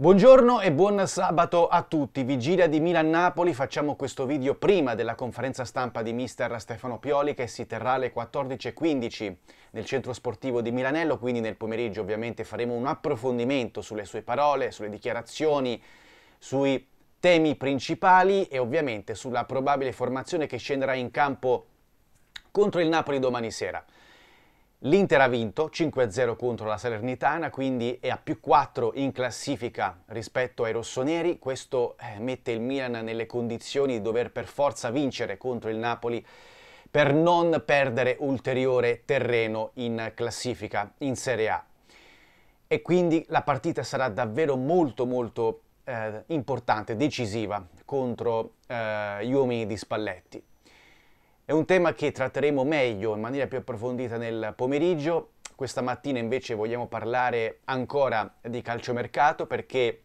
Buongiorno e buon sabato a tutti. Vigilia di Milan-Napoli, facciamo questo video prima della conferenza stampa di mister Stefano Pioli che si terrà alle 14.15 nel centro sportivo di Milanello, quindi nel pomeriggio ovviamente faremo un approfondimento sulle sue parole, sulle dichiarazioni, sui temi principali e ovviamente sulla probabile formazione che scenderà in campo contro il Napoli domani sera. L'Inter ha vinto 5-0 contro la Salernitana, quindi è a più 4 in classifica rispetto ai rossoneri. Questo eh, mette il Milan nelle condizioni di dover per forza vincere contro il Napoli per non perdere ulteriore terreno in classifica in Serie A. E quindi la partita sarà davvero molto molto eh, importante, decisiva contro eh, gli uomini di Spalletti. È un tema che tratteremo meglio, in maniera più approfondita nel pomeriggio. Questa mattina invece vogliamo parlare ancora di calciomercato perché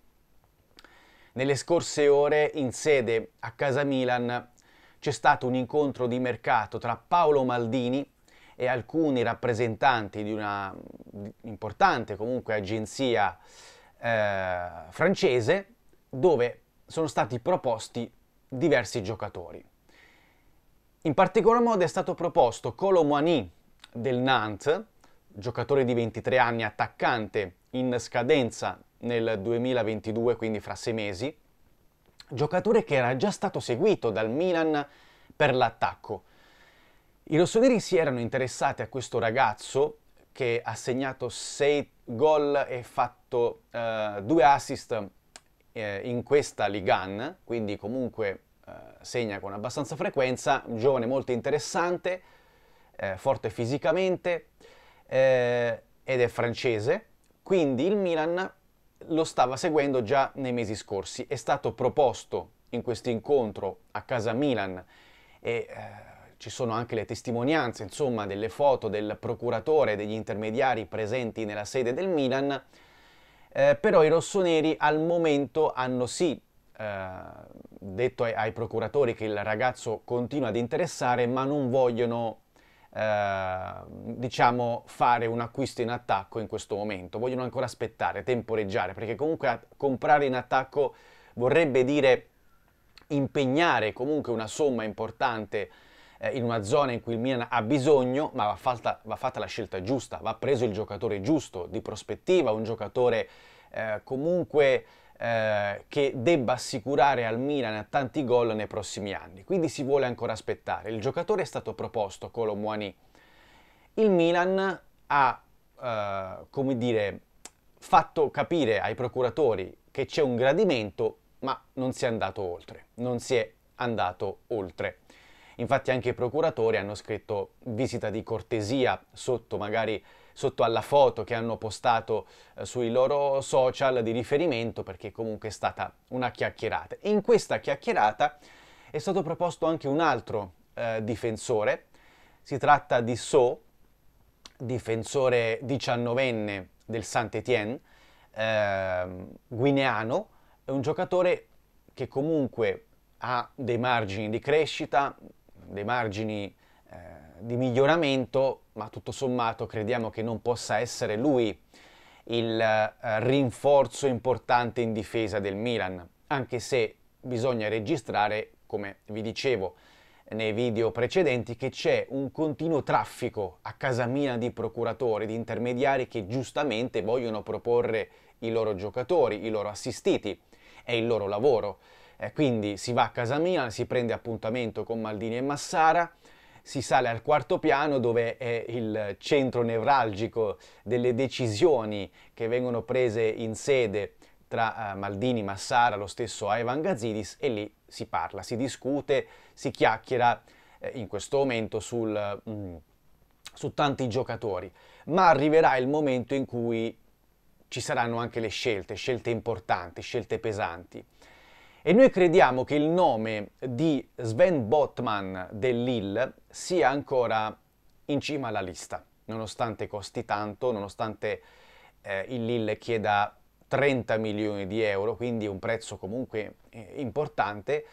nelle scorse ore in sede a Casa Milan c'è stato un incontro di mercato tra Paolo Maldini e alcuni rappresentanti di una importante comunque agenzia eh, francese dove sono stati proposti diversi giocatori. In particolar modo è stato proposto Colo Moani del Nantes, giocatore di 23 anni attaccante in scadenza nel 2022, quindi fra sei mesi, giocatore che era già stato seguito dal Milan per l'attacco. I rossoneri si erano interessati a questo ragazzo che ha segnato 6 gol e fatto 2 uh, eh, assist uh, in questa Ligan, quindi comunque eh, segna con abbastanza frequenza, un giovane molto interessante, eh, forte fisicamente eh, ed è francese, quindi il Milan lo stava seguendo già nei mesi scorsi, è stato proposto in questo incontro a casa Milan e eh, ci sono anche le testimonianze, insomma, delle foto del procuratore, e degli intermediari presenti nella sede del Milan, eh, però i rossoneri al momento hanno sì eh, detto ai, ai, procuratori che il ragazzo continua ad interessare ma non vogliono eh, diciamo fare un acquisto in attacco in questo momento vogliono ancora aspettare temporeggiare perché comunque comprare in attacco vorrebbe dire impegnare comunque una somma importante eh, in una zona in cui il Milan ha bisogno, ma va fatta, va fatta, la scelta giusta, va preso il giocatore giusto, di prospettiva, un giocatore eh, comunque eh, che debba assicurare al Milan tanti gol nei prossimi anni, quindi si vuole ancora aspettare. Il giocatore è stato proposto, Colomboani. Il Milan ha, eh, come dire, fatto capire ai procuratori che c'è un gradimento, ma non si è andato oltre, non si è andato oltre. Infatti anche i procuratori hanno scritto visita di cortesia sotto magari sotto alla foto che hanno postato eh, sui loro social di riferimento perché comunque è stata una chiacchierata. In questa chiacchierata è stato proposto anche un altro eh, difensore, si tratta di So, difensore diciannovenne del Saint-Étienne, eh, guineano, è un giocatore che comunque ha dei margini di crescita, dei margini di miglioramento, ma tutto sommato crediamo che non possa essere lui il eh, rinforzo importante in difesa del Milan, anche se bisogna registrare, come vi dicevo nei video precedenti, che c'è un continuo traffico a casa mia di procuratori, di intermediari che giustamente vogliono proporre i loro giocatori, i loro assistiti e il loro lavoro. Eh, quindi si va a casa mia, si prende appuntamento con Maldini e Massara, si sale al quarto piano dove è il centro nevralgico delle decisioni che vengono prese in sede tra eh, Maldini, Massara, lo stesso Ivan Gazidis e lì si parla, si discute, si chiacchiera eh, in questo momento sul, mm, su tanti giocatori, ma arriverà il momento in cui ci saranno anche le scelte, scelte importanti, scelte pesanti. E noi crediamo che il nome di Sven Botman dell'IL sia ancora in cima alla lista, nonostante costi tanto, nonostante eh, il Lille chieda 30 milioni di euro, quindi un prezzo comunque eh, importante,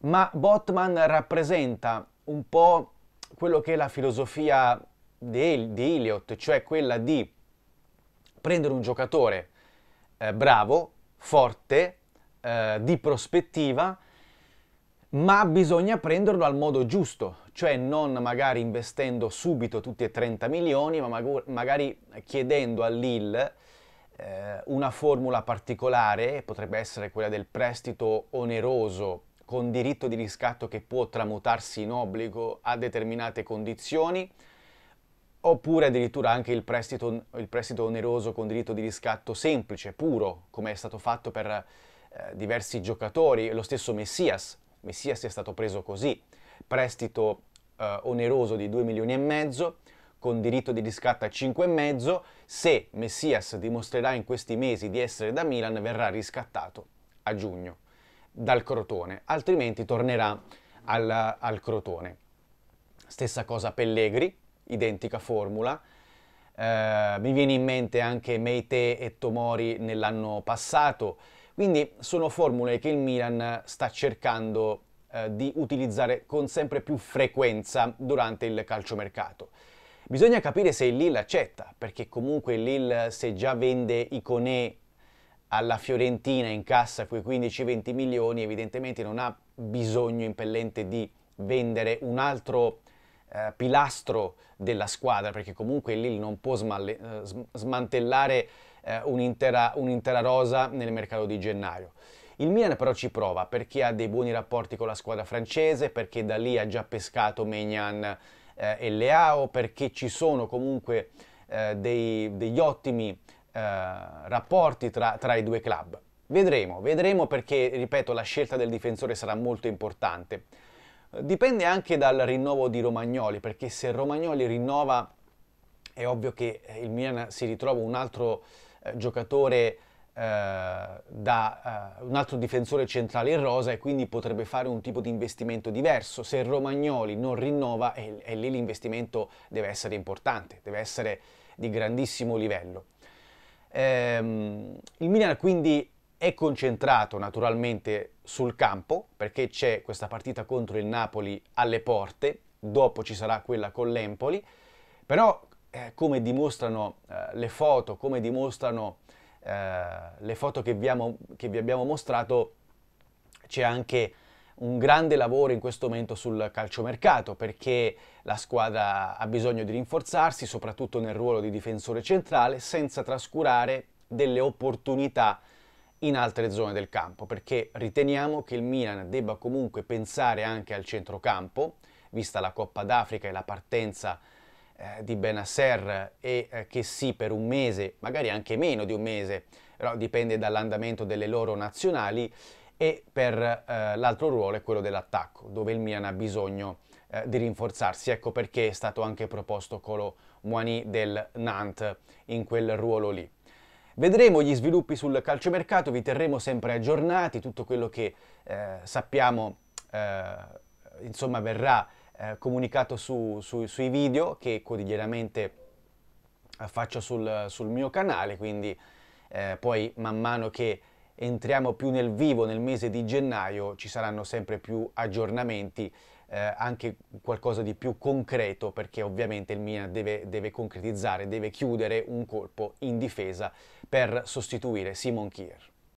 ma Botman rappresenta un po' quello che è la filosofia di, Elliott, cioè quella di prendere un giocatore eh, bravo, forte, eh, di prospettiva, ma bisogna prenderlo al modo giusto, cioè non magari investendo subito tutti e 30 milioni, ma mag- magari chiedendo all'IL eh, una formula particolare, potrebbe essere quella del prestito oneroso con diritto di riscatto che può tramutarsi in obbligo a determinate condizioni, oppure addirittura anche il prestito, il prestito oneroso con diritto di riscatto semplice, puro, come è stato fatto per eh, diversi giocatori, lo stesso Messias, Messias è stato preso così, prestito eh, oneroso di 2 milioni e mezzo, con diritto di riscatto a 5,5, se Messias dimostrerà in questi mesi di essere da Milan verrà riscattato a giugno dal Crotone, altrimenti tornerà al, al Crotone. Stessa cosa Pellegri, identica formula. Eh, mi viene in mente anche Meite e Tomori nell'anno passato, quindi sono formule che il Milan sta cercando eh, di utilizzare con sempre più frequenza durante il calciomercato. Bisogna capire se il Lille accetta, perché comunque il Lille se già vende Iconè alla Fiorentina in cassa quei 15-20 milioni, evidentemente non ha bisogno impellente di vendere un altro eh, pilastro della squadra, perché comunque il Lille non può smalle, eh, smantellare eh, un'intera, un'intera rosa nel mercato di gennaio. Il Milan però ci prova perché ha dei buoni rapporti con la squadra francese, perché da lì ha già pescato Megnan eh, e Leao, perché ci sono comunque eh, dei, degli ottimi eh, rapporti tra, tra, i due club. Vedremo, vedremo perché, ripeto, la scelta del difensore sarà molto importante. Dipende anche dal rinnovo di Romagnoli, perché se Romagnoli rinnova è ovvio che il Milan si ritrova un altro eh, giocatore eh, da eh, un altro difensore centrale in rosa e quindi potrebbe fare un tipo di investimento diverso. Se Romagnoli non rinnova, e, è lì l'investimento deve essere importante, deve essere di grandissimo livello. Ehm, il Milan quindi è concentrato naturalmente sul campo perché c'è questa partita contro il Napoli alle porte, dopo ci sarà quella con l'Empoli, però eh, come dimostrano eh, le foto, come dimostrano eh, le foto che abbiamo, che vi abbiamo mostrato, c'è anche un grande lavoro in questo momento sul calciomercato perché la squadra ha bisogno di rinforzarsi, soprattutto nel ruolo di difensore centrale, senza trascurare delle opportunità in altre zone del campo, perché riteniamo che il Milan debba comunque pensare anche al centrocampo, vista la Coppa d'Africa e la partenza eh, di Benasser e eh, che sì per un mese, magari anche meno di un mese, però dipende dall'andamento delle loro nazionali, e per eh, l'altro ruolo è quello dell'attacco, dove il Milan ha bisogno eh, di rinforzarsi. Ecco perché è stato anche proposto Colo Moani del Nantes in quel ruolo lì. Vedremo gli sviluppi sul calciomercato, vi terremo sempre aggiornati, tutto quello che eh, sappiamo eh, insomma verrà eh, comunicato su, su, sui video che quotidianamente eh, faccio sul, sul mio canale, quindi eh, poi man mano che entriamo più nel vivo nel mese di gennaio ci saranno sempre più aggiornamenti, eh, anche qualcosa di più concreto perché ovviamente il Milan deve, deve concretizzare, deve chiudere un colpo in difesa per sostituire Simon Kier.